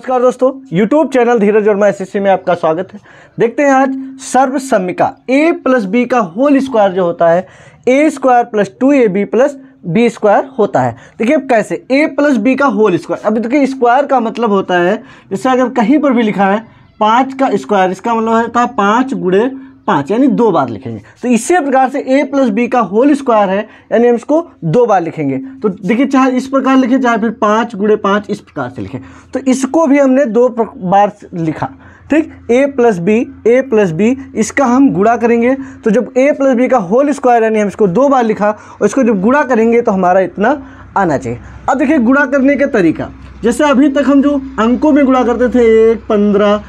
नमस्कार दोस्तों YouTube channel धीरज मैं एस में आपका स्वागत है देखते हैं आज सर्व सम्मिका a प्लस बी का होल स्क्वायर जो होता है A square plus two A B plus B square होता है देखिए अब कैसे a प्लस बी का होल स्क्वायर अब देखिए स्क्वायर का मतलब होता है जैसे अगर कहीं पर भी लिखा है पाँच का स्क्वायर इसका मतलब होता है पाँच गुड़े पाँच यानी दो बार लिखेंगे तो इसी प्रकार से ए प्लस बी का होल स्क्वायर है यानी हम इसको दो बार लिखेंगे तो देखिए चाहे इस प्रकार लिखें चाहे फिर पाँच गुड़े पाँच इस प्रकार से लिखें तो इसको भी हमने दो बार लिखा ठीक A plus B A plus B इसका हम गुड़ा करेंगे तो जब ए प्लस बी का होल स्क्वायर यानी हम इसको दो बार लिखा और इसको जब गुड़ा करेंगे तो हमारा इतना आना चाहिए अब देखिए गुड़ा करने का तरीका जैसे अभी तक हम जो अंकों में गुड़ा करते थे एक पंद्रह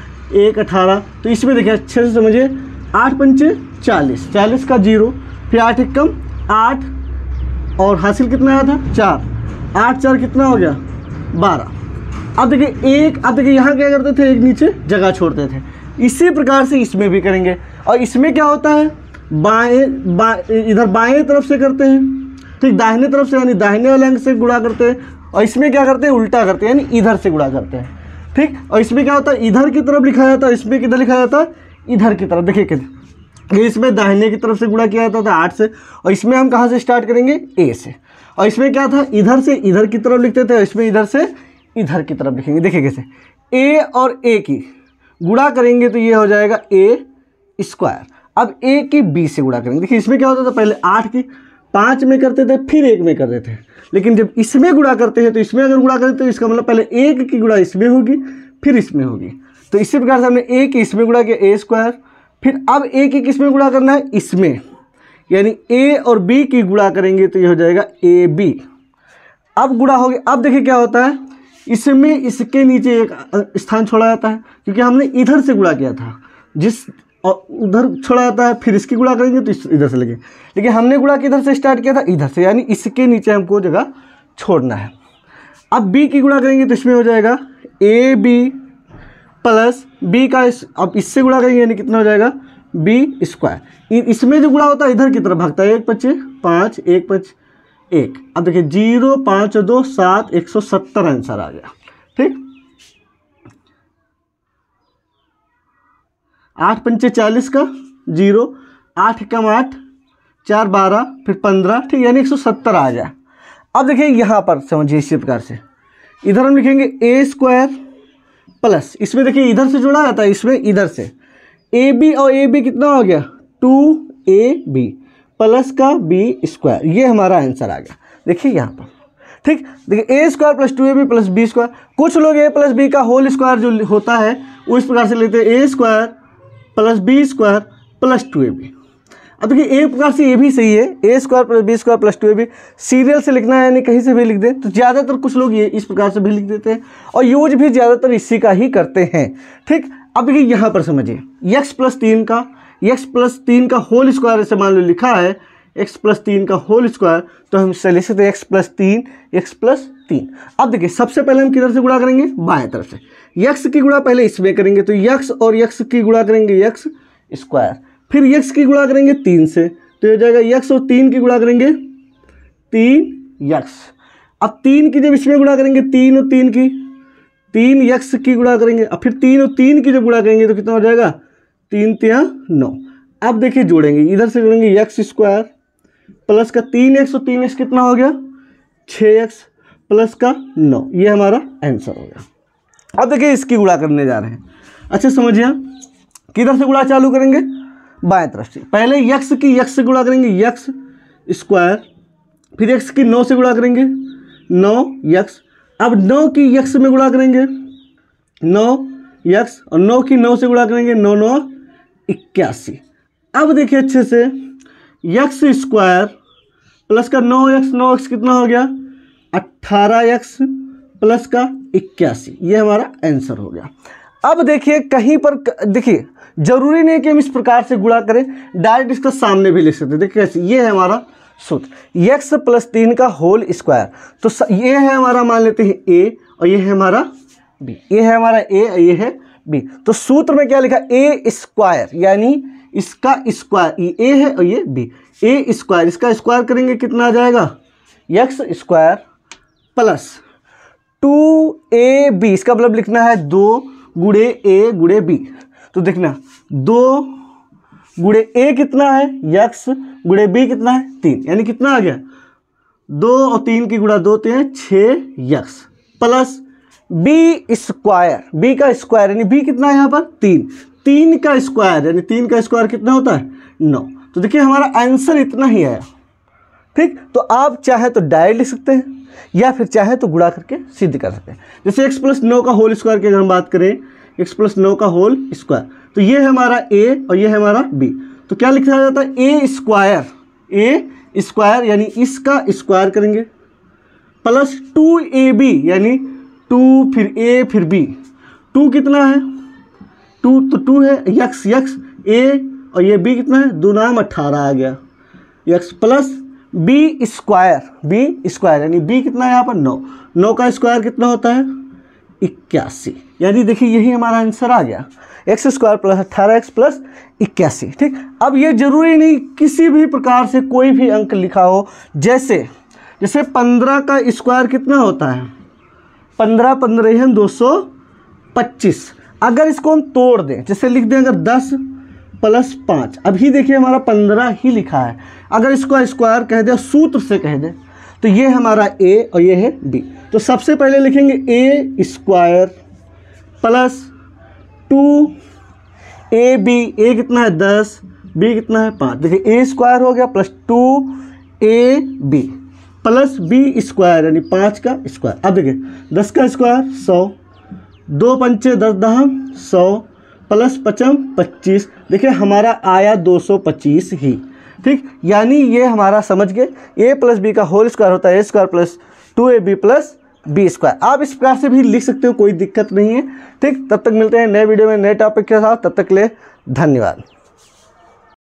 एक अठारह तो इसमें देखिए अच्छे से समझिए आठ पंचे चालीस चालीस का जीरो फिर आठ एक कम आठ और हासिल कितना आया था चार आठ चार कितना हो गया बारह अब देखिए एक अब देखिए यहाँ क्या करते थे एक नीचे जगह छोड़ते थे इसी प्रकार से इसमें भी करेंगे और इसमें क्या होता है बाएं बा इधर बाएं तरफ से करते हैं ठीक दाहिने तरफ से यानी दाहिने वाले अंग से गुड़ा करते हैं और इसमें क्या करते हैं उल्टा करते हैं यानी इधर से गुड़ा करते हैं ठीक और इसमें क्या होता है इधर की तरफ लिखा जाता है इसमें किधर लिखा जाता है इधर की तरफ देखिए ये इसमें दाहिने की तरफ से गुणा किया जाता था आठ से और इसमें हम कहाँ से स्टार्ट करेंगे ए से और इसमें क्या था इधर से इधर की तरफ लिखते थे और इसमें इधर से इधर की तरफ लिखेंगे देखिए कैसे ए और ए की गुणा करेंगे तो ये हो जाएगा ए स्क्वायर अब ए की बी से गुणा करेंगे देखिए इसमें क्या होता था पहले आठ की पाँच में करते थे फिर एक में करते थे लेकिन जब इसमें गुड़ा करते हैं तो इसमें अगर गुड़ा करें तो इसका मतलब पहले एक की गुड़ा इसमें होगी फिर इसमें होगी तो इसी प्रकार से हमने ए की इसमें गुणा किया ए स्क्वायर फिर अब ए की किस में गुणा करना है इसमें यानी ए और बी की गुणा करेंगे तो ये हो जाएगा ए बी अब गुणा हो गया अब देखिए क्या होता है इसमें इसके नीचे एक स्थान छोड़ा जाता है क्योंकि हमने इधर से गुणा किया था जिस और उधर छोड़ा जाता है फिर इसकी गुणा करेंगे तो इधर से लगे लेकिन हमने गुणा किधर से स्टार्ट किया था इधर से यानी इसके नीचे हमको जगह छोड़ना है अब बी की गुणा करेंगे तो इसमें हो जाएगा ए बी प्लस बी का इस अब इससे गुणा करेंगे यानी कितना हो जाएगा बी स्क्वायर इसमें जो गुणा होता है इधर की तरफ भागता है एक पच्चीस पाँच एक पच एक अब देखिए जीरो पाँच दो सात एक सौ सत्तर आंसर आ गया ठीक आठ पंचे चालीस का जीरो आठ कम आठ चार बारह फिर पंद्रह ठीक यानी एक सौ सत्तर आ गया अब देखिए यहाँ पर समझिए इसी प्रकार से इधर हम लिखेंगे ए स्क्वायर प्लस इसमें देखिए इधर से जुड़ा जाता है इसमें इधर से ए बी और ए बी कितना हो गया टू ए बी प्लस का बी स्क्वायर ये हमारा आंसर आ गया देखिए यहाँ पर ठीक देखिए A square plus two A B plus B square कुछ लोग ए प्लस बी का होल स्क्वायर जो होता है उस प्रकार से लेते हैं A square plus B square plus two A B अब देखिए एक प्रकार से ये भी सही है A square plus B square plus two A B serial से लिखना है यानी कहीं से भी लिख दें तो ज़्यादातर कुछ लोग ये इस प्रकार से भी लिख देते हैं और यूज भी ज़्यादातर इसी का ही करते हैं ठीक अब देखिए यहाँ पर समझिए यक्स प्लस तीन का यक्स प्लस तीन का होल स्क्वायर ऐसे मान लो लिखा है एक्स प्लस तीन का होल स्क्वायर तो हम इससे लिख सकते हैं एक्स प्लस तीन एक्स प्लस तीन अब देखिए सबसे पहले हम किधर से गुणा करेंगे बाएं तरफ से यक्स की गुणा पहले इसमें करेंगे तो यक्स और यक्स की गुणा करेंगे यक्स स्क्वायर फिर यक्स की गुणा करेंगे तीन से तो यह जाएगा यक्स और तीन की गुणा करेंगे तीन यक्स अब तीन की जब इसमें गुणा करेंगे तीन और तीन की तीन यक्स की गुणा करेंगे अब फिर तीन और तीन की जब गुणा करेंगे तो कितना हो जाएगा तीन तिया नौ अब देखिए जोड़ेंगे इधर से जोड़ेंगे यक्स स्क्वायर प्लस का तीन एक्स और तीन एक्स कितना हो गया छः एक्स प्लस का नौ ये हमारा आंसर हो गया अब देखिए इसकी गुणा करने जा रहे हैं अच्छा समझिए किधर से गुणा चालू करेंगे बाएं तरफ से पहले यक्स की यक्स से गुणा करेंगे यक्स स्क्वायर फिर यक्स की नौ से गुणा करेंगे नौ यक्स अब नौ की यक्स में गुणा करेंगे नौ यक्स और नौ की नौ से गुणा करेंगे नौ नौ इक्यासी अब देखिए अच्छे से यक्स स्क्वायर प्लस का नौ यक्स नौ यक्स कितना हो गया अट्ठारह यक्स प्लस का इक्यासी ये हमारा आंसर हो गया अब देखिए कहीं पर देखिए जरूरी नहीं कि हम इस प्रकार से गुणा करें डायरेक्ट इसका सामने भी लिख सकते देखिए कैसे ये है हमारा सूत्र यक्स प्लस तीन का होल स्क्वायर तो स, ये है हमारा मान लेते हैं ए और ये है हमारा बी ये है हमारा ए और ये है बी तो सूत्र में क्या लिखा ए स्क्वायर यानी इसका स्क्वायर ये ए है और ये बी ए स्क्वायर इसका स्क्वायर करेंगे कितना आ जाएगा X square plus two A B इसका मतलब लिखना है दो गुड़े ए गुड़े बी तो देखना दो गुड़े ए कितना है यक्स गुड़े बी कितना है तीन यानी कितना आ गया दो और तीन की गुड़ा दो तीन तो छः X plus B square B का स्क्वायर यानी बी कितना है यहाँ पर तीन तीन का स्क्वायर यानी तीन का स्क्वायर कितना होता है नौ तो देखिए हमारा आंसर इतना ही आया ठीक तो आप चाहे तो डायरेक्ट लिख सकते हैं या फिर चाहे तो गुड़ा करके सिद्ध कर सकते हैं जैसे एक्स प्लस नौ का होल स्क्वायर की अगर हम बात करें एक्स प्लस नौ का होल स्क्वायर तो ये है हमारा ए और ये है हमारा बी तो क्या लिखा जाता है ए स्क्वायर ए स्क्वायर यानी इसका स्क्वायर करेंगे प्लस टू ए बी यानी टू फिर ए फिर बी टू कितना है टू तो टू है यक्स यक्स ए और ये बी कितना है दो नाम अट्ठारह आ गया X plus B square B square यानी बी कितना है यहाँ पर नौ नौ का स्क्वायर कितना होता है इक्यासी यानी देखिए यही हमारा आंसर आ गया एक्स स्क्वायर प्लस अट्ठारह एक्स प्लस इक्यासी ठीक अब ये जरूरी नहीं किसी भी प्रकार से कोई भी अंक लिखा हो जैसे जैसे पंद्रह का स्क्वायर कितना होता है पंद्रह पंद्रह दो सौ पच्चीस अगर इसको हम तोड़ दें जैसे लिख दें अगर दस प्लस पाँच अभी देखिए हमारा पंद्रह ही लिखा है अगर इसको स्क्वायर कह दें सूत्र से कह दें तो ये हमारा ए और ये है बी तो सबसे पहले लिखेंगे A square plus two A B A कितना है दस बी कितना है पाँच देखिए ए स्क्वायर हो गया plus two A B plus B square यानी पाँच का स्क्वायर अब देखिए दस का स्क्वायर सौ दो पंचे दस दहम सौ प्लस पचम पच्चीस देखिए हमारा आया दो सौ पच्चीस ही ठीक यानी ये हमारा समझ गए ए प्लस बी का होल स्क्वायर होता है A square plus two A B plus B square आप इस प्रकार से भी लिख सकते हो कोई दिक्कत नहीं है ठीक तब तक मिलते हैं नए वीडियो में नए टॉपिक के साथ तब तक ले धन्यवाद